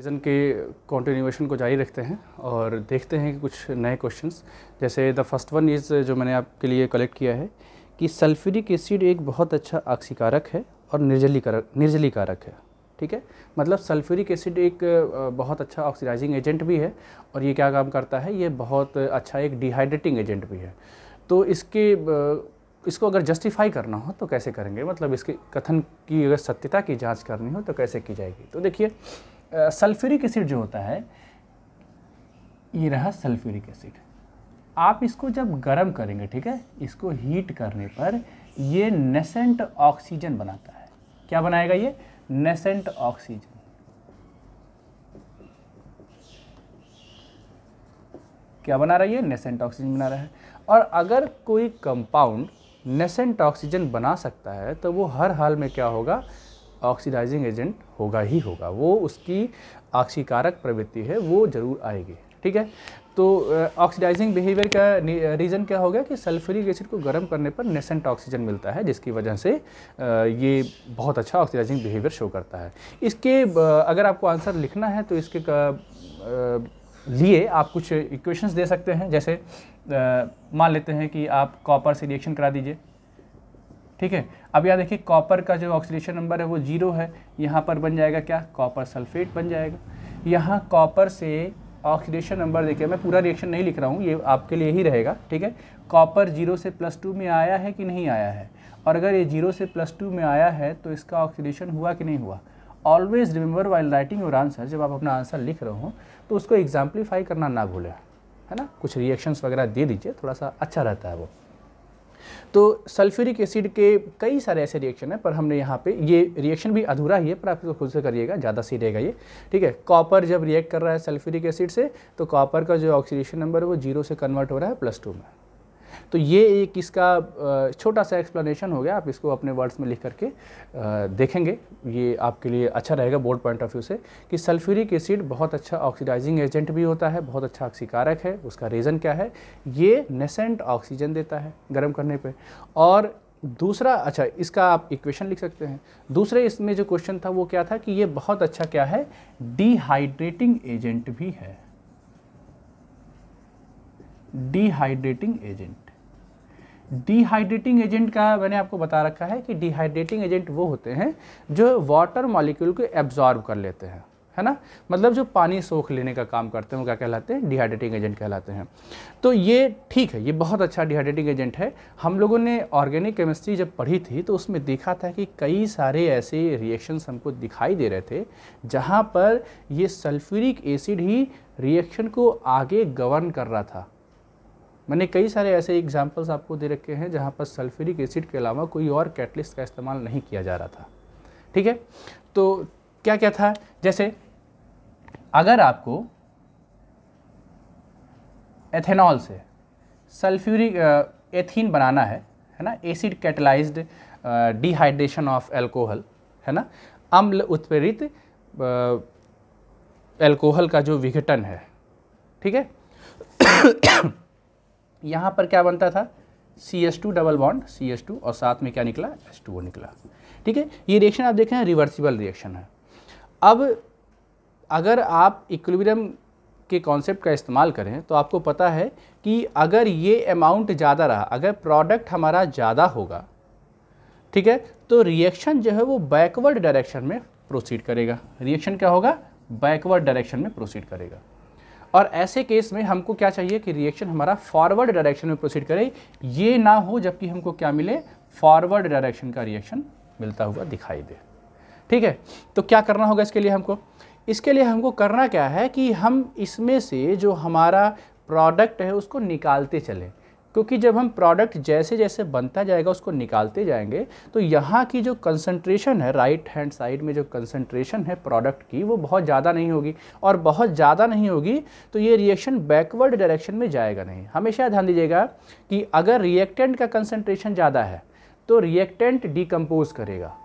season के कॉन्टीन्यूएशन को जारी रखते हैं और देखते हैं कि कुछ नए क्वेश्चंस जैसे द फर्स्ट वन इज़ जो मैंने आपके लिए कलेक्ट किया है कि सल्फ्यूरिक एसिड एक बहुत अच्छा आक्सीकारक है और निर्जलीकारक निर्जलीकारक है ठीक है मतलब सल्फ्यूरिक एसिड एक बहुत अच्छा ऑक्सीडाइजिंग एजेंट भी है और ये क्या काम करता है ये बहुत अच्छा एक डिहाइड्रेटिंग एजेंट भी है तो इसके इसको अगर जस्टिफाई करना हो तो कैसे करेंगे मतलब इसके कथन की अगर सत्यता की जांच करनी हो तो कैसे की जाएगी तो देखिए सल्फ्यूरिक एसिड जो होता है ये रहा सल्फ्यूरिक एसिड आप इसको जब गर्म करेंगे ठीक है इसको हीट करने पर ये नेसेंट ऑक्सीजन बनाता है क्या बनाएगा ये नेसेंट ऑक्सीजन क्या बना रहा है ये नेसेंट ऑक्सीजन बना रहा है और अगर कोई कंपाउंड नेसेंट ऑक्सीजन बना सकता है तो वो हर हाल में क्या होगा ऑक्सीडाइजिंग एजेंट होगा ही होगा वो उसकी ऑक्सीकारक प्रवृत्ति है वो ज़रूर आएगी ठीक है तो ऑक्सीडाइजिंग बिहेवियर का रीज़न क्या होगा कि सल्फ्यूरिक एसिड को गर्म करने पर नेसेंट ऑक्सीजन मिलता है जिसकी वजह से ये बहुत अच्छा ऑक्सीडाइजिंग बिहेवियर शो करता है इसके अगर आपको आंसर लिखना है तो इसके लिए आप कुछ इक्वेशंस दे सकते हैं जैसे मान लेते हैं कि आप कॉपर से रिएक्शन करा दीजिए ठीक है अब यहाँ देखिए कॉपर का जो ऑक्सीडेशन नंबर है वो जीरो है यहाँ पर बन जाएगा क्या कॉपर सल्फेट बन जाएगा यहाँ कॉपर से ऑक्सीडेशन नंबर देखिए मैं पूरा रिएक्शन नहीं लिख रहा हूँ ये आपके लिए ही रहेगा ठीक है कॉपर जीरो से प्लस टू में आया है कि नहीं आया है और अगर ये जीरो से प्लस टू में आया है तो इसका ऑक्सीडेशन हुआ कि नहीं हुआ always remember while writing your answer जब आप अपना आंसर लिख रहे हो तो उसको एग्जाम्प्लीफाई करना ना भूलें है ना कुछ रिएक्शंस वगैरह दे दीजिए थोड़ा सा अच्छा रहता है वो तो सल्फ्यूरिक एसिड के कई सारे ऐसे रिएक्शन हैं पर हमने यहाँ पे ये रिएक्शन भी अधूरा ही है पर आप इसको खुद से करिएगा ज़्यादा सही रहेगा ये ठीक है कॉपर जब रिएक्ट कर रहा है सल्फ्यूरिक एसिड से तो कॉपर का जो ऑक्सीडेशन नंबर है वो जीरो से कन्वर्ट हो रहा है प्लस टू में तो ये एक इसका छोटा सा एक्सप्लेनेशन हो गया आप इसको अपने वर्ड्स में लिख करके देखेंगे ये आपके लिए अच्छा रहेगा बोर्ड पॉइंट ऑफ व्यू से कि सल्फ्यूरिक एसिड बहुत अच्छा ऑक्सीडाइजिंग एजेंट भी होता है बहुत अच्छा ऑक्सीकारक है उसका रीज़न क्या है ये नेसेंट ऑक्सीजन देता है गर्म करने पर और दूसरा अच्छा इसका आप इक्वेशन लिख सकते हैं दूसरे इसमें जो क्वेश्चन था वो क्या था कि ये बहुत अच्छा क्या है डिहाइड्रेटिंग एजेंट भी है डिहाइड्रेटिंग एजेंट डिहाइड्रेटिंग एजेंट का मैंने आपको बता रखा है कि डिहाइड्रेटिंग एजेंट वो होते हैं जो वाटर मॉलिक्यूल को एब्जॉर्ब कर लेते हैं है ना मतलब जो पानी सोख लेने का काम करते हैं वो क्या कहलाते हैं डिहाइड्रेटिंग एजेंट कहलाते हैं तो ये ठीक है ये बहुत अच्छा डिहाइड्रेटिंग एजेंट है हम लोगों ने ऑर्गेनिक केमिस्ट्री जब पढ़ी थी तो उसमें देखा था कि कई सारे ऐसे रिएक्शंस हमको दिखाई दे रहे थे जहाँ पर ये सल्फ्यूरिक एसिड ही रिएक्शन को आगे गवर्न कर रहा था मैंने कई सारे ऐसे एग्जाम्पल्स आपको दे रखे हैं जहाँ पर सल्फ्यूरिक एसिड के अलावा कोई और कैटलिस्ट का इस्तेमाल नहीं किया जा रहा था ठीक है तो क्या क्या था जैसे अगर आपको एथेनॉल से सल्फ्यूरिक एथीन बनाना है है ना acid catalysed dehydration of alcohol है ना अम्ल उत्प्रेरित एल्कोहल का जो विघटन है ठीक है यहाँ पर क्या बनता था C S two double bond C S two और साथ में क्या निकला एस टू वो निकला ठीक है ये रिएक्शन आप देखें रिवर्सिबल रिएक्शन है अब अगर आप इक्विलिब्रियम के कॉन्सेप्ट का इस्तेमाल करें तो आपको पता है कि अगर ये अमाउंट ज़्यादा रहा अगर प्रोडक्ट हमारा ज़्यादा होगा ठीक है तो रिएक्शन जो है वो बैकवर्ड डायरेक्शन में प्रोसीड करेगा रिएक्शन क्या होगा बैकवर्ड डायरेक्शन में प्रोसीड करेगा और ऐसे केस में हमको क्या चाहिए कि रिएक्शन हमारा फॉरवर्ड डायरेक्शन में प्रोसीड करे ये ना हो जबकि हमको क्या मिले फॉरवर्ड डायरेक्शन का रिएक्शन मिलता हुआ दिखाई दे ठीक है तो क्या करना होगा इसके लिए हमको इसके लिए हमको करना क्या है कि हम इसमें से जो हमारा प्रोडक्ट है उसको निकालते चलें क्योंकि जब हम प्रोडक्ट जैसे जैसे बनता जाएगा उसको निकालते जाएंगे तो यहाँ की जो कंसंट्रेशन है राइट हैंड साइड में जो कंसंट्रेशन है प्रोडक्ट की वो बहुत ज़्यादा नहीं होगी और बहुत ज़्यादा नहीं होगी तो ये रिएक्शन बैकवर्ड डायरेक्शन में जाएगा नहीं हमेशा ध्यान दीजिएगा कि अगर रिएक्टेंट का कंसनट्रेशन ज़्यादा है तो रिएक्टेंट डिकम्पोज करेगा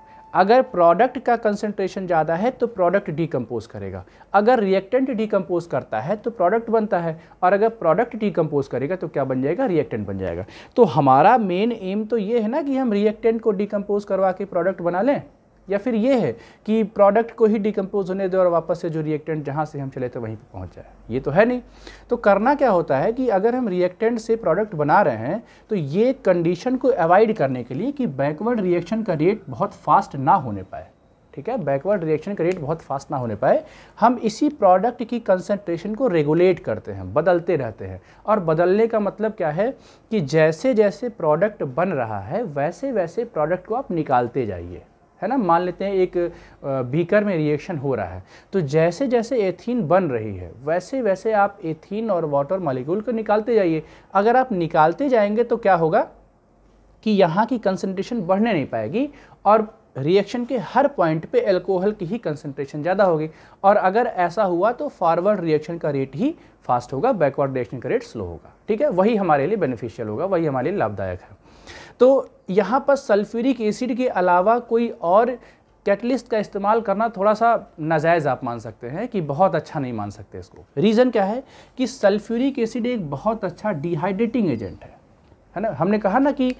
अगर प्रोडक्ट का कंसनट्रेशन ज़्यादा है तो प्रोडक्ट डिकम्पोज करेगा अगर रिएक्टेंट डिकम्पोज करता है तो प्रोडक्ट बनता है और अगर प्रोडक्ट डिकम्पोज करेगा तो क्या बन जाएगा रिएक्टेंट बन जाएगा तो हमारा मेन एम तो ये है ना कि हम रिएक्टेंट को डिकम्पोज करवा के प्रोडक्ट बना लें या फिर ये है कि प्रोडक्ट को ही डिकम्पोज होने दो और वापस से जो रिएक्टेंट जहाँ से हम चले थे वहीं पर पहुँच जाए ये तो है नहीं तो करना क्या होता है कि अगर हम रिएक्टेंट से प्रोडक्ट बना रहे हैं तो ये कंडीशन को अवॉइड करने के लिए कि बैकवर्ड रिएक्शन का रेट बहुत फास्ट ना होने पाए ठीक है बैकवर्ड रिएक्शन का रेट बहुत फास्ट ना होने पाए हम इसी प्रोडक्ट की कंसनट्रेशन को रेगुलेट करते हैं बदलते रहते हैं और बदलने का मतलब क्या है कि जैसे जैसे प्रोडक्ट बन रहा है वैसे वैसे प्रोडक्ट को आप निकालते जाइए है ना मान लेते हैं एक बीकर में रिएक्शन हो रहा है तो जैसे जैसे एथीन बन रही है वैसे वैसे आप एथीन और वाटर मालिक्यूल को निकालते जाइए अगर आप निकालते जाएंगे तो क्या होगा कि यहाँ की कंसनट्रेशन बढ़ने नहीं पाएगी और रिएक्शन के हर पॉइंट पे एल्कोहल की ही कंसनट्रेशन ज़्यादा होगी और अगर ऐसा हुआ तो फॉरवर्ड रिएक्शन का रेट ही फास्ट होगा बैकवर्ड रिएक्शन का रेट स्लो होगा ठीक है वही हमारे लिए बेनिफिशियल होगा वही हमारे लिए लाभदायक है तो यहाँ पर सल्फ्यूरिक एसिड के अलावा कोई और कैटलिस्ट का इस्तेमाल करना थोड़ा सा नाजायज़ आप मान सकते हैं कि बहुत अच्छा नहीं मान सकते इसको रीज़न क्या है कि सल्फ्यूरिक एसिड एक बहुत अच्छा डिहाइड्रेटिंग एजेंट है है ना हमने कहा ना कि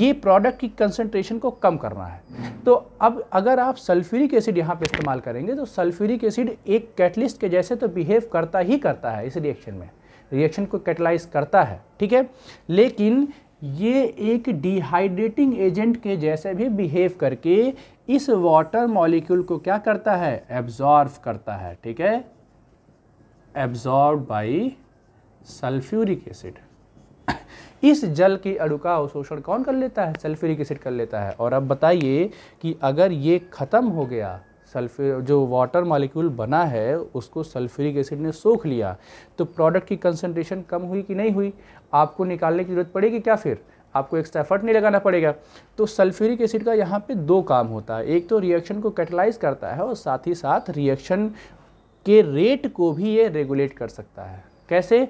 ये प्रोडक्ट की कंसंट्रेशन को कम करना है तो अब अगर आप सल्फ्यूरिक एसिड यहाँ पे इस्तेमाल करेंगे तो सल्फ्यूरिक एसिड एक कैटलिस्ट के जैसे तो बिहेव करता ही करता है इस रिएक्शन में रिएक्शन को कैटलाइज करता है ठीक है लेकिन ये एक डिहाइड्रेटिंग एजेंट के जैसे भी बिहेव करके इस वाटर मॉलिक्यूल को क्या करता है एब्जॉर्व करता है ठीक है एब्जॉर्ब बाई सल्फ्यूरिक एसिड इस जल के अड़ु का अवशोषण कौन कर लेता है सल्फ्यूरिक एसिड कर लेता है और अब बताइए कि अगर ये ख़त्म हो गया सल्फे जो वाटर मॉलिक्यूल बना है उसको सल्फ्यूरिक एसिड ने सोख लिया तो प्रोडक्ट की कंसनट्रेशन कम हुई कि नहीं हुई आपको निकालने की ज़रूरत पड़ेगी क्या फिर आपको एक्स्ट्रा एफर्ट नहीं लगाना पड़ेगा तो सल्फ्यूरिक एसिड का यहाँ पे दो काम होता है एक तो रिएक्शन को कैटलाइज करता है और साथ ही साथ रिएक्शन के रेट को भी ये रेगुलेट कर सकता है कैसे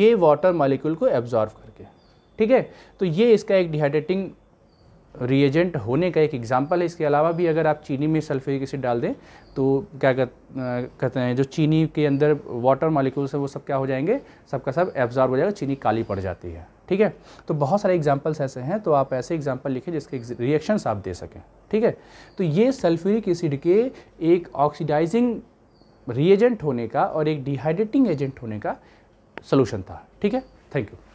ये वाटर मालिक्यूल को एब्जॉर्व करके ठीक है तो ये इसका एक डिहाइड्रेटिंग रिएजेंट होने का एक एग्ज़ाम्पल है इसके अलावा भी अगर आप चीनी में सल्फ्यूरिक एसिड डाल दें तो क्या कहते हैं जो चीनी के अंदर वाटर मालिक्यूल्स हैं वो सब क्या हो जाएंगे सबका सब एब्जॉर्ब हो जाएगा चीनी काली पड़ जाती है ठीक है तो बहुत सारे एग्जाम्पल्स ऐसे हैं तो आप ऐसे एग्जाम्पल लिखें जिसके रिएक्शंस आप दे सकें ठीक है तो ये सल्फ्यूरिक एसिड के एक ऑक्सीडाइजिंग रिएजेंट होने का और एक डिहाइड्रेटिंग एजेंट होने का सोल्यूशन था ठीक है थैंक यू